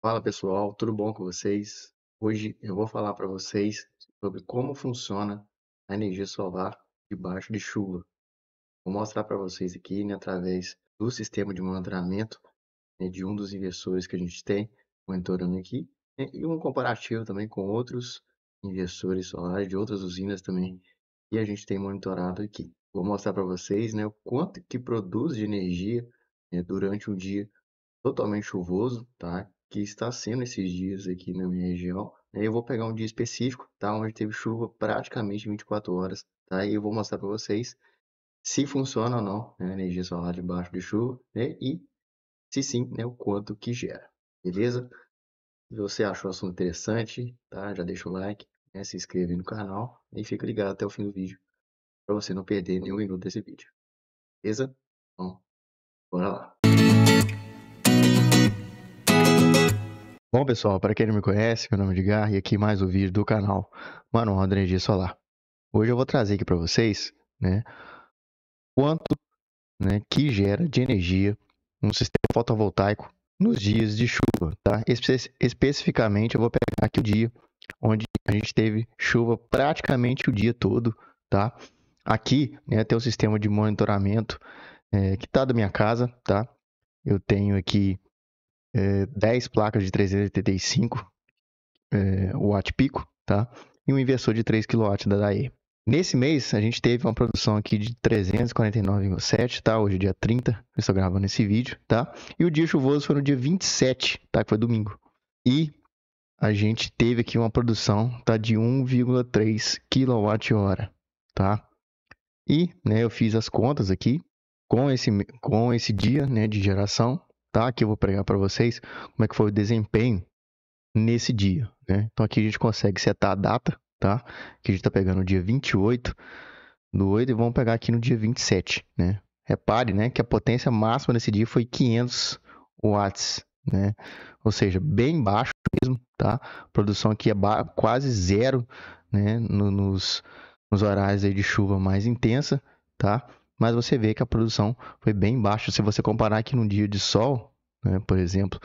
Fala pessoal, tudo bom com vocês? Hoje eu vou falar para vocês sobre como funciona a energia solar debaixo de chuva. Vou mostrar para vocês aqui né, através do sistema de monitoramento né, de um dos inversores que a gente tem, monitorando aqui, né, e um comparativo também com outros inversores solares de outras usinas também que a gente tem monitorado aqui. Vou mostrar para vocês né, o quanto que produz de energia né, durante um dia totalmente chuvoso, tá? que está sendo esses dias aqui na minha região. Né, eu vou pegar um dia específico, tá? Onde teve chuva praticamente 24 horas, tá? E eu vou mostrar para vocês se funciona ou não né? a energia solar debaixo de chuva, né? E se sim, né? O quanto que gera, beleza? Se você achou o assunto interessante, tá? Já deixa o like, né? se inscreve no canal e fica ligado até o fim do vídeo para você não perder nenhum minuto desse vídeo, beleza? Bom, então, bora lá! Bom, pessoal, para quem não me conhece, meu nome é Edgar e aqui mais um vídeo do canal Mano de Energia Solar. Hoje eu vou trazer aqui para vocês, né, quanto né, que gera de energia um sistema fotovoltaico nos dias de chuva, tá? Espe especificamente eu vou pegar aqui o dia onde a gente teve chuva praticamente o dia todo, tá? Aqui, né, tem o um sistema de monitoramento é, que está da minha casa, tá? Eu tenho aqui é, 10 placas de 385 é, watt pico, tá? E um inversor de 3 kW da DAE. Nesse mês, a gente teve uma produção aqui de 349,7, tá? Hoje é dia 30, eu estou gravando esse vídeo, tá? E o dia chuvoso foi no dia 27, tá? Que foi domingo. E a gente teve aqui uma produção, tá? De 1,3 kWh, tá? E, né, eu fiz as contas aqui com esse, com esse dia, né, de geração, tá? Aqui eu vou pregar para vocês como é que foi o desempenho nesse dia, né? Então aqui a gente consegue setar a data, tá? Que a gente tá pegando o dia 28 do 8 e vamos pegar aqui no dia 27, né? Repare, né, que a potência máxima nesse dia foi 500 watts, né? Ou seja, bem baixo mesmo, tá? A produção aqui é quase zero, né, no, nos, nos horários aí de chuva mais intensa, tá? mas você vê que a produção foi bem baixa. Se você comparar aqui no dia de sol, né, por exemplo,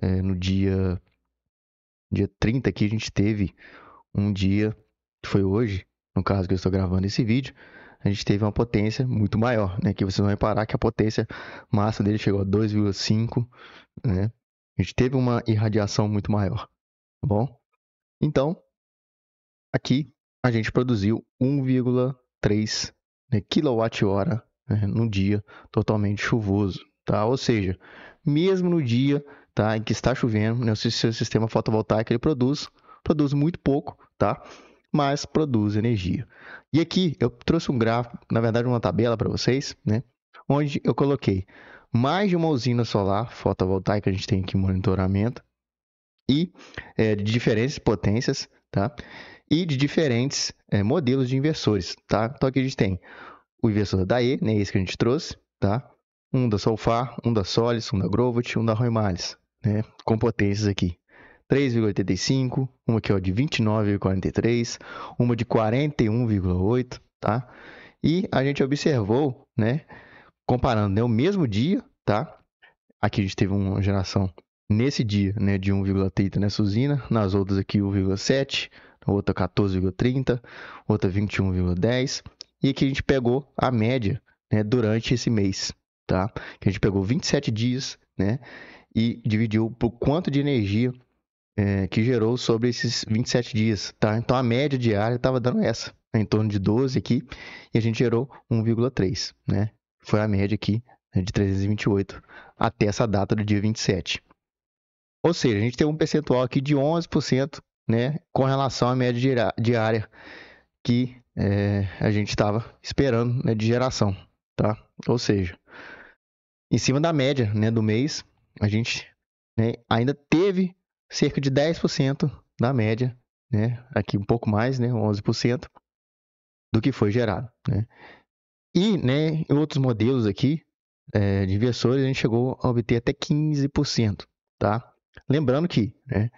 é, no dia, dia 30 aqui a gente teve um dia, que foi hoje, no caso que eu estou gravando esse vídeo, a gente teve uma potência muito maior, né? Que vocês vão reparar que a potência massa dele chegou a 2,5, né? A gente teve uma irradiação muito maior, tá bom? Então, aqui a gente produziu 1,3 né, quilowatt-hora né, no dia totalmente chuvoso. Tá? Ou seja, mesmo no dia tá, em que está chovendo, né, o seu sistema fotovoltaico ele produz, produz muito pouco, tá? mas produz energia. E aqui eu trouxe um gráfico, na verdade uma tabela para vocês, né, onde eu coloquei mais de uma usina solar fotovoltaica, a gente tem aqui monitoramento, e é, de diferentes potências, tá? e de diferentes é, modelos de inversores, tá? Então aqui a gente tem o inversor da E, né, esse que a gente trouxe, tá? Um da Solfar, um da Solis, um da Grovet, um da Roymales, né? Com potências aqui. 3,85, uma aqui ó, é de 29,43, uma de 41,8, tá? E a gente observou, né, comparando né, o mesmo dia, tá? Aqui a gente teve uma geração nesse dia, né, de 1,30 nessa usina, nas outras aqui 1,7, outra 14,30, outra 21,10. E aqui a gente pegou a média né, durante esse mês, tá? Que a gente pegou 27 dias, né? E dividiu por quanto de energia é, que gerou sobre esses 27 dias, tá? Então a média diária estava dando essa, né, em torno de 12 aqui, e a gente gerou 1,3, né? Foi a média aqui né, de 328 até essa data do dia 27. Ou seja, a gente tem um percentual aqui de 11% né, com relação à média diária que é, a gente estava esperando né, de geração, tá? Ou seja, em cima da média né, do mês, a gente né, ainda teve cerca de 10% da média, né, aqui um pouco mais, né, 11% do que foi gerado, né? E né, em outros modelos aqui é, de inversores, a gente chegou a obter até 15%. Tá? Lembrando que né,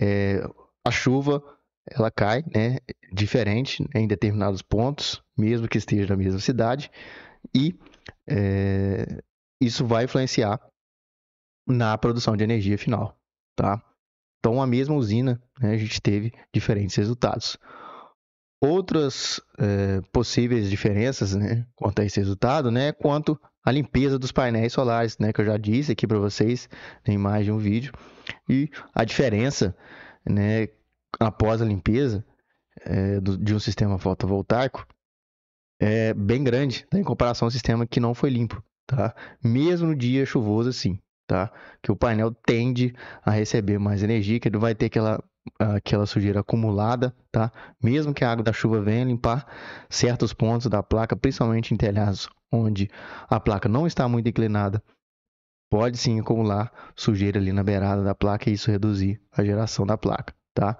é, a chuva ela cai, né, diferente né, em determinados pontos, mesmo que esteja na mesma cidade, e é, isso vai influenciar na produção de energia final, tá? Então, a mesma usina, né, a gente teve diferentes resultados. Outras é, possíveis diferenças, né, quanto a esse resultado, né, é quanto à limpeza dos painéis solares, né, que eu já disse aqui para vocês na né, imagem, um vídeo, e a diferença, né, após a limpeza é, do, de um sistema fotovoltaico é bem grande né, em comparação ao sistema que não foi limpo, tá? Mesmo no dia chuvoso assim, tá? Que o painel tende a receber mais energia, que ele vai ter aquela aquela sujeira acumulada, tá? Mesmo que a água da chuva venha limpar certos pontos da placa, principalmente em telhados onde a placa não está muito inclinada, pode sim acumular sujeira ali na beirada da placa e isso reduzir a geração da placa tá?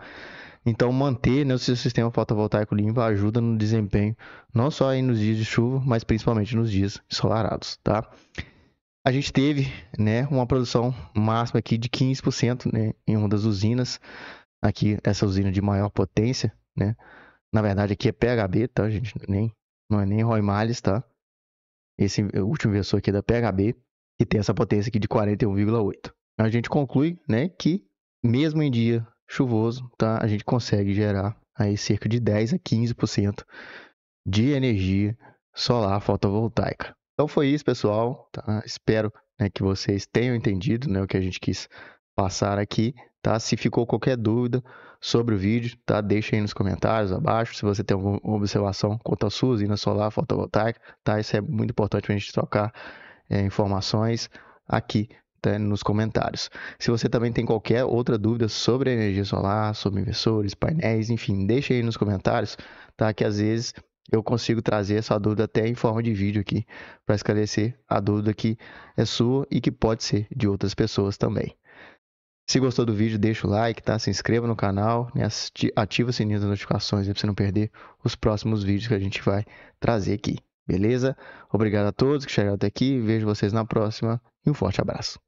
Então, manter né, o seu sistema fotovoltaico limpo ajuda no desempenho, não só aí nos dias de chuva, mas principalmente nos dias ensolarados, tá? A gente teve né, uma produção máxima aqui de 15% né, em uma das usinas, aqui essa usina de maior potência, né? Na verdade aqui é PHB, tá gente? Nem, não é nem Roy Males, tá? Esse é último versor aqui é da PHB, que tem essa potência aqui de 41,8. A gente conclui, né, que mesmo em dia chuvoso, tá? A gente consegue gerar aí cerca de 10 a 15% de energia solar fotovoltaica. Então foi isso, pessoal. Tá? Espero né, que vocês tenham entendido né, o que a gente quis passar aqui. Tá? Se ficou qualquer dúvida sobre o vídeo, tá? deixa aí nos comentários abaixo. Se você tem alguma observação quanto à sua usina solar fotovoltaica, tá? isso é muito importante para a gente trocar é, informações aqui tá, nos comentários. Se você também tem qualquer outra dúvida sobre energia solar, sobre inversores, painéis, enfim, deixa aí nos comentários, tá? Que às vezes eu consigo trazer essa dúvida até em forma de vídeo aqui, para esclarecer a dúvida que é sua e que pode ser de outras pessoas também. Se gostou do vídeo, deixa o like, tá? Se inscreva no canal, né? ativa o sininho das notificações para você não perder os próximos vídeos que a gente vai trazer aqui. Beleza? Obrigado a todos que chegaram até aqui. Vejo vocês na próxima e um forte abraço.